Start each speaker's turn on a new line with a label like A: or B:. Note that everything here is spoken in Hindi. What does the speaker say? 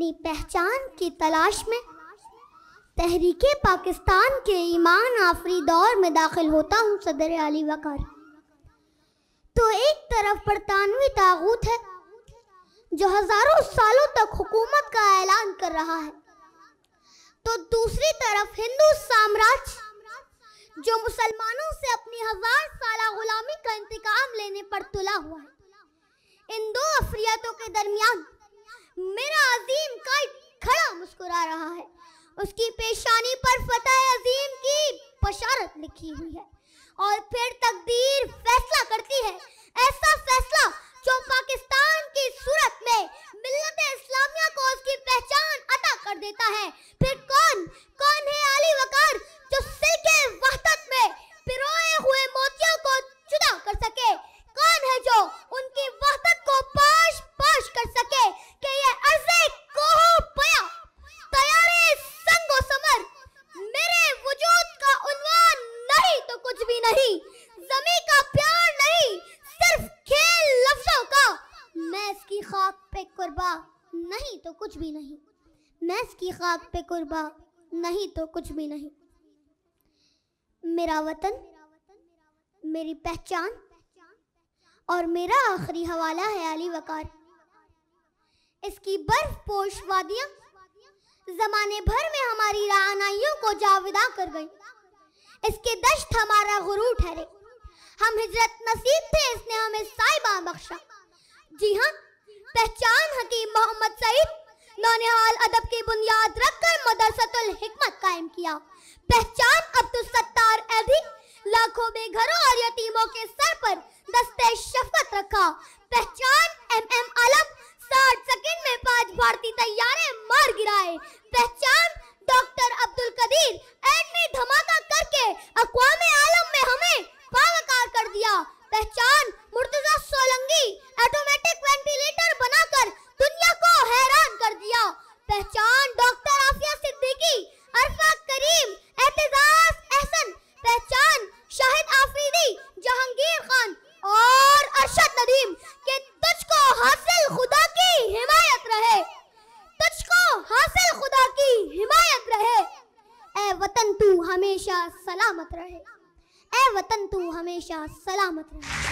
A: अपनी पहचान की तलाश में तहरीक पाकिस्तान के ईमान आफरी दौर में दाखिल होता हूँ सदर अली वकार तो एक तरफ बरतानवी ताबूत है जो हजारों सालों तक हुकूमत का ऐलान कर रहा है तो दूसरी तरफ हिंदू साम्राज्य जो मुसलमानों से अपनी हजार साल गुलामी का इंतकाम लेने पर तुला हुआ है इन दो अफरियतों के दरमियान मेरा अजीम काइट खड़ा मुस्कुरा रहा है उसकी पेशानी पर फतेह अजीम की बशारत लिखी हुई है और फिर नहीं तो कुछ भी नहीं मैस की खाक पे कुर्बा नहीं तो कुछ भी नहीं मेरा वतन मेरी पहचान और मेरा आखिरी हवाला है अली वकार इसकी बर्फ पोश वादियाँ जमाने भर में हमारी रानाइयों को जाविदा कर गई इसके दश्त हमारा गुरू ठहरे हम हिजरत नसीब थे इसने हमें साइबा बख्शा जी हाँ पहचान हकीम मोहम्मद सईद नौनिहाल अदब की बुनियाद रखकर मदरसतुल हिकमत कायम किया पहचान अब्दुल सत्तार ऐधी लाखों बेघरों और यतीमों के सर पर दस्ते शफकत रखा पहचान एमएम आलम 60 सेकंड में पांच भारतीय तैयारे मार गिराए हमेशा सलामत रहे ए वतन तू हमेशा सलामत रहे